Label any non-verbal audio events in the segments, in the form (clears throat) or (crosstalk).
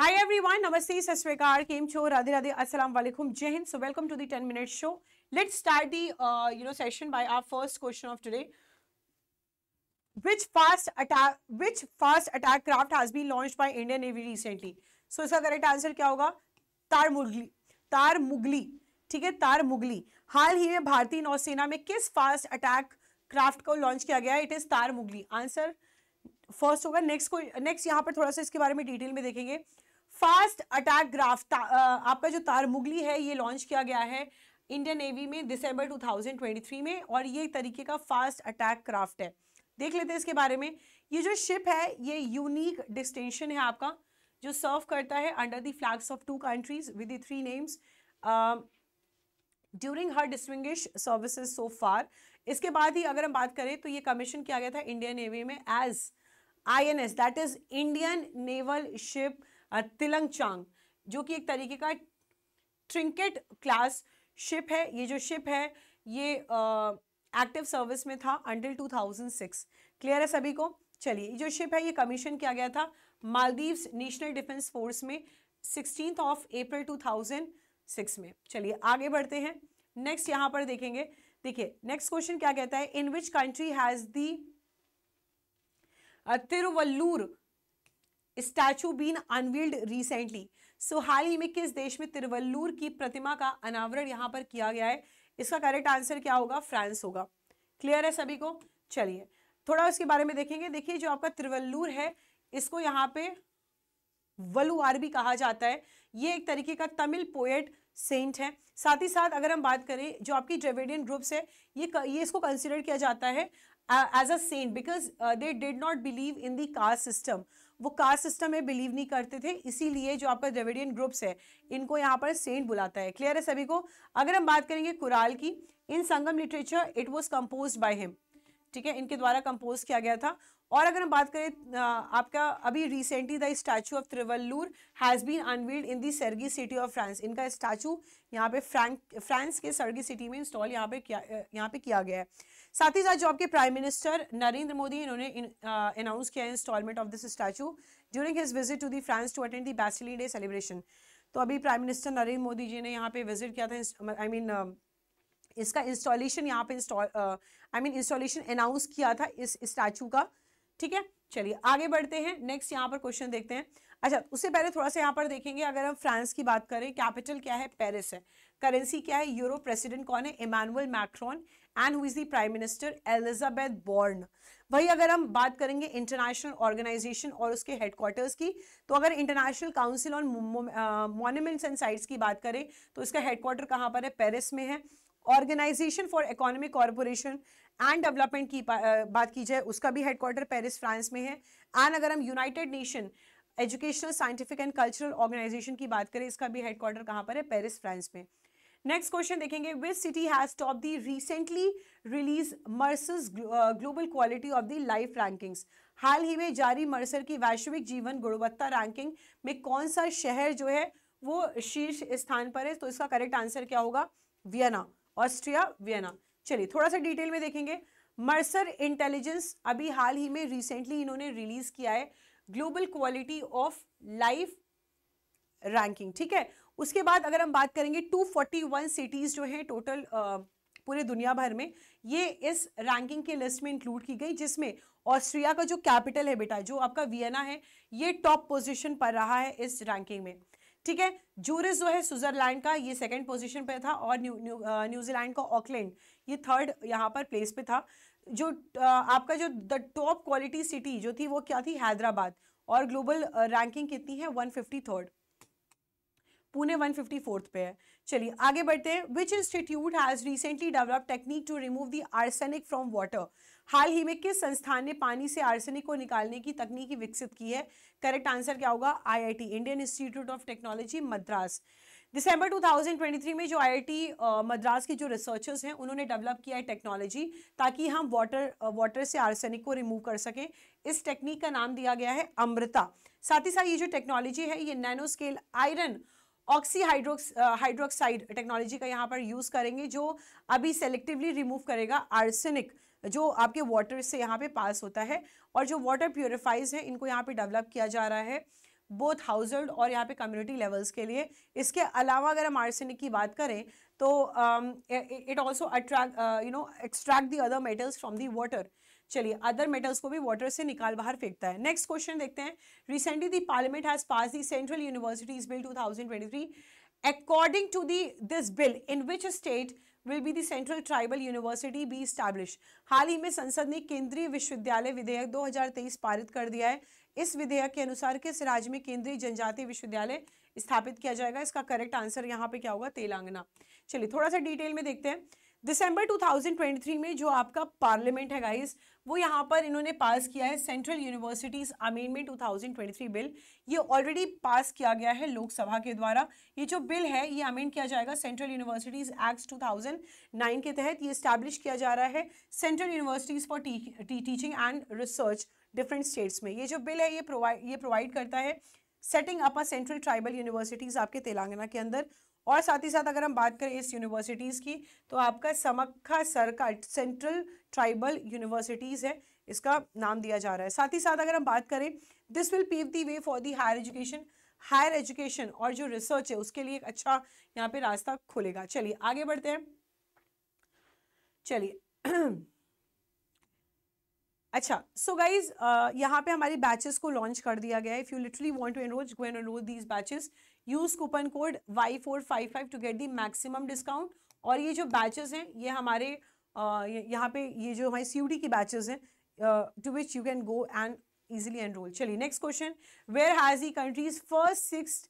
Hi everyone नमस्ते सत श्रीकार केम छो राधे राधे अस्सलाम वालेकुम जय हिंद so welcome to the 10 minute show let's start the you know session by our first question of today which fast attack which fast attack craft has been launched by Indian navy recently so इसका correct answer क्या होगा तार मुगली तार मुगली ठीक है तार मुगली हाल ही में भारतीय नौसेना में किस फास्ट अटैक क्राफ्ट को लॉन्च किया गया it is Tarmugli answer first होगा नेक्स्ट को नेक्स्ट यहाँ पर थोड़ा सा इसके बारे में डिटेल में देखेंगे फास्ट अटैक ग्राफ्ट आपका जो तार मुगली है ये लॉन्च किया गया है इंडियन नेवी में दिसंबर 2023 में और ये तरीके का फास्ट अटैक क्राफ्ट है देख लेते हैं इसके बारे में ये जो शिप है ये यूनिक डिस्टेंशन है आपका जो सर्व करता है under the flags of two countries with three names during her distinguish services so far इसके बाद ही अगर हम बात करें तो ये कमीशन किया गया था इंडियन नेवी में as I N S that is Indian naval ship Tillanchang जो कि एक तरीके का ट्रिंकेट क्लास शिप है ये जो शिप है ये एक्टिव सर्विस में था अंटिल 2006 क्लियर है सभी को चलिए जो शिप है ये कमीशन किया गया था मालदीव्स नेशनल डिफेंस फोर्स में सिक्सटीन ऑफ अप्रैल 2006 में चलिए आगे बढ़ते हैं नेक्स्ट यहाँ पर देखेंगे देखिए नेक्स्ट क्वेश्चन क्या कहता है in which country has the Thiruvalluvar statue been unveiled recently so हाल ही में किस देश में तिरुवल्लूर की प्रतिमा का अनावरण यहाँ पर किया गया है इसका करेक्ट आंसर क्या होगा फ्रांस होगा क्लियर है सभी को चलिए थोड़ा उसके बारे में देखेंगे देखिए जो आपका तिरुवल्लूर है इसको यहाँ पे वलुआर भी कहा जाता है ये एक तरीके का तमिल पोएट सेंट है साथ ही साथ अगर हम बात करें जो आपकी ड्रेविडियन ग्रुप्स है ये ये इसको कंसिडर किया जाता है as a saint because they did not believe in the caste system वो कास्ट सिस्टम में बिलीव नहीं करते थे इसीलिए जो आपका द्रविडियन ग्रुप्स है इनको यहाँ पर सेंट बुलाता है क्लियर है सभी को अगर हम बात करेंगे कुराल की in Sangam literature it was compose by him ठीक है इनके द्वारा कंपोज किया गया था और अगर हम बात करें आपका अभी recently the statue of Thiruvalluvar has been unveiled in the Cergy city of France इनका स्टैचू यहाँ पे फ्रांक फ्रांस के सर्गी सिटी में इंस्टॉल यहाँ पे किया यहाँ पे किया गया है साथ ही साथ जो आपके प्राइम मिनिस्टर नरेंद्र मोदी इन्होंने अनाउंस किया installment of this statue during his visit to the France to attend the Bastille day celebration तो अभी प्राइम मिनिस्टर नरेंद्र मोदी जी ने यहाँ पे विजिट किया था आई मीन इसका इंस्टॉलेशन यहाँ पे install I mean installation announce किया था इस स्टैचू का ठीक है चलिए आगे बढ़ते हैं नेक्स्ट यहाँ पर क्वेश्चन देखते हैं अच्छा उससे पहले थोड़ा सा यहाँ पर देखेंगे अगर हम फ्रांस की बात करें कैपिटल क्या है पेरिस है करेंसी क्या है यूरो प्रेसिडेंट कौन है Emmanuel Macron and who is the prime minister Elisabeth Borne वही अगर हम बात करेंगे इंटरनेशनल ऑर्गेनाइजेशन और उसके हेडक्वार्टर्स की तो अगर International Council on Monuments and Sites की बात करें तो इसका हेडक्वार्टर कहाँ पर है पेरिस में है Organisation for Economic Corporation and Development की बात की जाए उसका भी हेडक्वार्टर पेरिस फ्रांस में है एंड अगर हम United Nation Educational Scientific and Cultural Organisation की बात करें इसका भी हेडक्वार्टर कहाँ पर है पेरिस फ्रांस में नेक्स्ट क्वेश्चन देखेंगे which city has top the recently release Mercer's global quality of the life rankings हाल ही में जारी मर्सर की वैश्विक जीवन गुणवत्ता रैंकिंग में कौन सा शहर जो है वो शीर्ष स्थान पर है तो इसका करेक्ट आंसर क्या होगा वियना ऑस्ट्रिया वियना चलिए थोड़ा सा डिटेल में देखेंगे मर्सर इंटेलिजेंस अभी हाल ही में रिसेंटली इन्होंने रिलीज किया है global quality of life ranking ठीक है उसके बाद अगर हम बात करेंगे 241 सिटीज़ जो हैं टोटल पूरे दुनिया भर में ये इस रैंकिंग के लिस्ट में इंक्लूड की गई जिसमें ऑस्ट्रिया का जो कैपिटल है बेटा जो आपका वियना है ये टॉप पोजीशन पर रहा है इस रैंकिंग में ठीक है जूरिस जो है स्विट्जरलैंड का ये सेकंड पोजीशन पे था और न्यू न्यू न्यूजीलैंड का ऑकलैंड ये थर्ड यहाँ पर प्लेस पे था जो uh, आपका जो द टॉप क्वालिटी सिटी जो थी वो क्या थी हैदराबाद और ग्लोबल रैंकिंग uh, कितनी है one fifty third Pune 154th पे है चलिए आगे बढ़ते हैं which institute has recently develop technique to remove the arsenic from water हाल ही में किस संस्थान ने पानी से आर्सेनिक को निकालने की तकनीक विकसित की है करेक्ट आंसर क्या होगा IIT Indian Institute of Technology Madras दिसंबर 2023 में जो आईआईटी मद्रास के जो रिसर्चर्स हैं उन्होंने डेवलप किया है टेक्नोलॉजी ताकि हम वाटर वाटर से आर्सेनिक को रिमूव कर सकें इस टेक्निक का नाम दिया गया है अमृता साथ ही साथ ये जो टेक्नोलॉजी है ये nano scale iron oxyhydrox hydroxide technology का यहाँ पर यूज़ करेंगे जो अभी सेलेक्टिवली रिमूव करेगा आर्सेनिक जो आपके वाटर से यहाँ पे पास होता है और जो वाटर प्योरीफाइज है इनको यहाँ पे डेवलप किया जा रहा है बोथ हाउस होल्ड और यहाँ पे कम्युनिटी लेवल्स के लिए इसके अलावा अगर हम आर्सेनिक की बात करें तो it also attract you know extract the other metals from the water चलिए अदर मेटल्स को भी वाटर से निकाल बाहर फेंकता है नेक्स्ट क्वेश्चन देखते हैं recently the parliament has pass the central universities bill 2023 according to the this bill in which state will be the central tribal university be establish हाल ही में संसद ने केंद्रीय विश्वविद्यालय विधेयक 2023 पारित कर दिया है इस विधेयक के अनुसार किस राज्य में केंद्रीय जनजातीय विश्वविद्यालय स्थापित किया जाएगा इसका करेक्ट आंसर यहाँ पे क्या होगा तेलंगाना चलिए थोड़ा सा डिटेल में देखते हैं दिसंबर 2023 में जो आपका पार्लियामेंट है गाइस वो यहाँ पर इन्होंने पास किया है सेंट्रल यूनिवर्सिटीज़ अमेंडमेंट 2023 बिल ये ऑलरेडी पास किया गया है लोकसभा के द्वारा ये जो बिल है ये अमेंड किया जाएगा सेंट्रल यूनिवर्सिटीज़ एक्ट 2009 के तहत ये स्टैब्लिश किया जा रहा है central universities for teaching and research different states में ये जो बिल है ये प्रोवाइड ये प्रोवाइड करता है setting up a central tribal universities आपके तेलंगाना के अंदर और साथ ही साथ अगर हम बात करें इस यूनिवर्सिटीज़ की तो आपका Sammakka Sarakka central tribal universities है इसका नाम दिया जा रहा है साथ ही साथ अगर हम बात करें this will pave the way for the higher education higher education और जो रिसर्च है उसके लिए एक अच्छा यहाँ पे रास्ता खुलेगा चलिए आगे बढ़ते हैं चलिए (clears throat) अच्छा सो गाइज यहाँ पे हमारे बैचेस को लॉन्च कर दिया गया if you literally want to enrol go and enrol these batches use coupon code Y four five five to get the maximum discount और ये जो बैचेस हैं ये हमारे uh, यहाँ पे ये जो हमारे सी की बैचेस हैं to which you can go and easily enrol चलिए next question where has e countries first six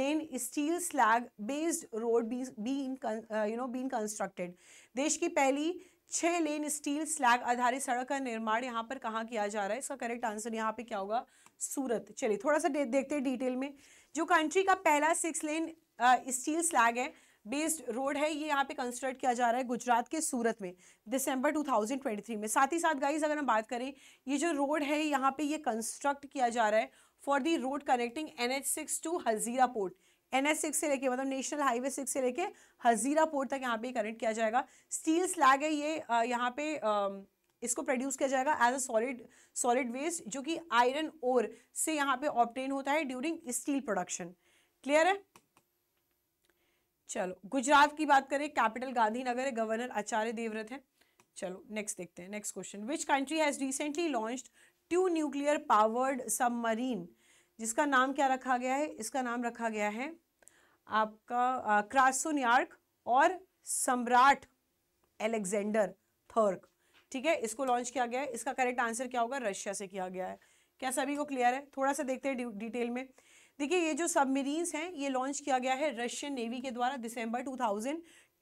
lane steel slag based road been you know been constructed देश की पहली छः लेन स्टील स्लैग आधारित सड़क का निर्माण यहाँ पर कहाँ किया जा रहा है इसका करेक्ट आंसर यहाँ पे क्या होगा सूरत चलिए थोड़ा सा दे, देखते हैं डिटेल में जो कंट्री का पहला सिक्स लेन स्टील स्लैग है बेस्ड रोड है ये यहाँ पे कंस्ट्रक्ट किया जा रहा है गुजरात के सूरत में दिसंबर 2023 में साथ ही साथ गाइज अगर हम बात करें ये जो रोड है यहाँ पे ये कंस्ट्रक्ट किया जा रहा है for the road connecting N H six to Hazira port N S six से लेके मतलब नेशनल हाईवे सिक्स से लेके हजीरा पोर्ट तक यहाँ पे कनेक्ट किया जाएगा स्टील स्लैग है ये यहाँ पे इसको प्रोड्यूस किया जाएगा as a solid solid waste जो कि आयरन ओर से यहाँ पे ऑप्टेन होता है ड्यूरिंग स्टील प्रोडक्शन क्लियर है चलो गुजरात की बात करें कैपिटल गांधीनगर है गवर्नर आचार्य देवव्रत है चलो नेक्स्ट देखते हैं next question which country has recently launched two nuclear powered submarine जिसका नाम क्या रखा गया है इसका नाम रखा गया है आपका क्रासोनियार्क और सम्राट एलेक्जेंडर थर्क ठीक है इसको लॉन्च किया गया है इसका करेक्ट आंसर क्या होगा रशिया से किया गया है क्या सभी को क्लियर है थोड़ा सा देखते हैं डिटेल में देखिए ये जो सबमरीन्स हैं ये लॉन्च किया गया है रशियन नेवी के द्वारा दिसंबर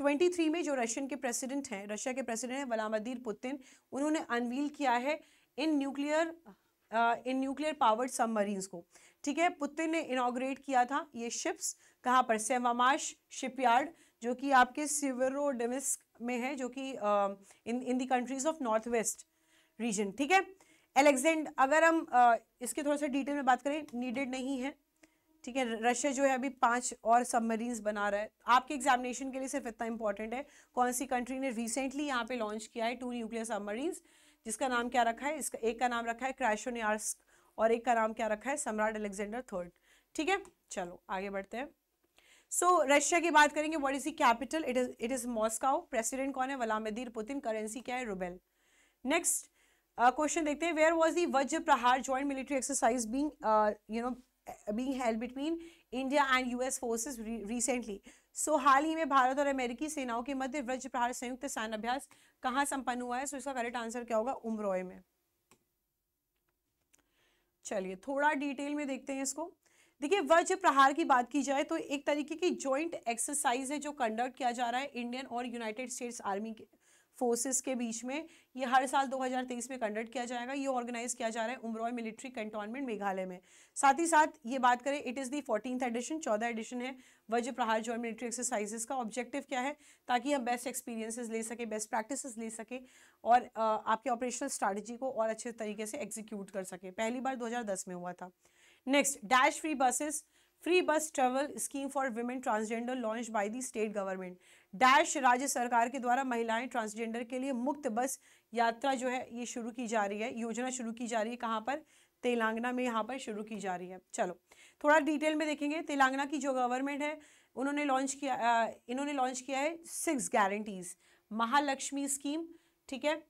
2023 में जो रशियन के प्रेसिडेंट हैं रशिया के प्रेसिडेंट हैं वलामदीर पुतिन उन्होंने अनवील किया है in nuclear in nuclear powered submarine को ठीक है पुतिन ने इनाग्रेट किया था ये शिप्स कहाँ पर सेवामाश शिपयार्ड जो कि आपके सिवरोडेमिस्क में है जो कि in in the countries of north west region ठीक है एलेक्जेंड अगर हम uh, इसके थोड़ा सा डिटेल में बात करें नीडेड नहीं है ठीक है रशिया जो है अभी पांच और सबमरीन बना रहा है आपके एग्जामिनेशन के लिए सिर्फ इतना इंपॉर्टेंट है कौन सी कंट्री ने रिसेंटली यहाँ पे लॉन्च किया है टू न्यूक्लियर सबमरीन्स जिसका नाम क्या रखा है इसका एक का नाम रखा है क्राइशोनियार्स्क और एक का नाम क्या रखा है सम्राट अलेक्जेंडर थर्ड ठीक है चलो आगे बढ़ते हैं सो so, रशिया की बात करेंगे what is the capital it is it is Moscow president कौन है वलामदीर पुतिन करेंसी क्या है रुबेल नेक्स्ट क्वेश्चन देखते हैं where was the Vajra Prahar joint military exercise being you know being held between India and US forces recently so हाल ही में भारत और अमेरिकी सेनाओं के मध्य व्रज प्रहार संयुक्त सैन्य अभ्यास कहाँ संपन्न हुआ है सो इसका करेक्ट आंसर क्या होगा उमरोय में चलिए थोड़ा डिटेल में देखते हैं इसको देखिए वज्र प्रहार की बात की जाए तो एक तरीके की जॉइंट एक्सरसाइज है जो कंडक्ट किया जा रहा है इंडियन और यूनाइटेड स्टेट्स आर्मी के फोर्सेस के बीच में ये हर साल 2023 में कंडक्ट किया जाएगा ये ऑर्गेनाइज किया जा रहा है उमरॉय मिलिट्री कंटोनमेंट मेघालय में साथ ही साथ ये बात करें it is the fourteen edition चौदह एडिशन है वज्र प्रहार जॉय मिलिट्री एक्सरसाइजेस का ऑब्जेक्टिव क्या है ताकि हम बेस्ट एक्सपीरियंसेस ले सकें बेस्ट प्रैक्टिस ले सकें और आपके ऑपरेशनल स्ट्रैटेजी को और अच्छे तरीके से एग्जीक्यूट कर सकें पहली बार दो में हुआ था next dash free buses free bus travel scheme for women transgender launch by the state government dash राज्य सरकार के द्वारा महिलाएं ट्रांसजेंडर के लिए मुक्त बस यात्रा जो है ये शुरू की जा रही है योजना शुरू की जा रही है कहाँ पर तेलंगाना में यहाँ पर शुरू की जा रही है चलो थोड़ा डिटेल में देखेंगे तेलंगाना की जो गवर्नमेंट है उन्होंने लॉन्च किया इन्होंने लॉन्च किया है सिक्स गारंटीज़ महालक्ष्मी स्कीम ठीक है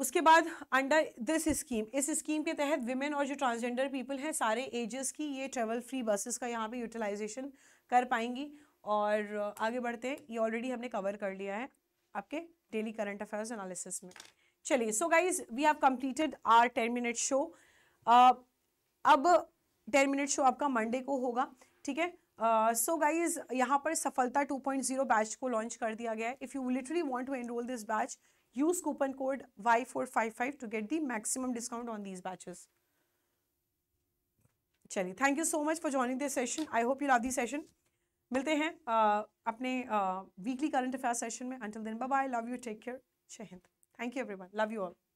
उसके बाद अंडर दिस स्कीम इस स्कीम के तहत विमेन और जो ट्रांसजेंडर पीपल हैं सारे एजेस की ये ट्रेवल फ्री बसेस का यहाँ पे यूटिलाइजेशन कर पाएंगी और uh, आगे बढ़ते हैं ये ऑलरेडी हमने कवर कर लिया है आपके डेली करंट अफेयर्स एनालिसिस में चलिए so guys we have completed our ten minute show अब टेन मिनट शो आपका मंडे को होगा ठीक है सो uh, गाइज यहाँ पर सफलता 2.0 बैच को लॉन्च कर दिया गया है if you literally want to enrol this batch use coupon code Y455 to get the maximum discount on these batches. चलिए thank you so much for joining this session I hope you love this session मिलते हैं uh, अपने weekly current affair session में until then bye love you take care जय हिंद thank you everyone love you all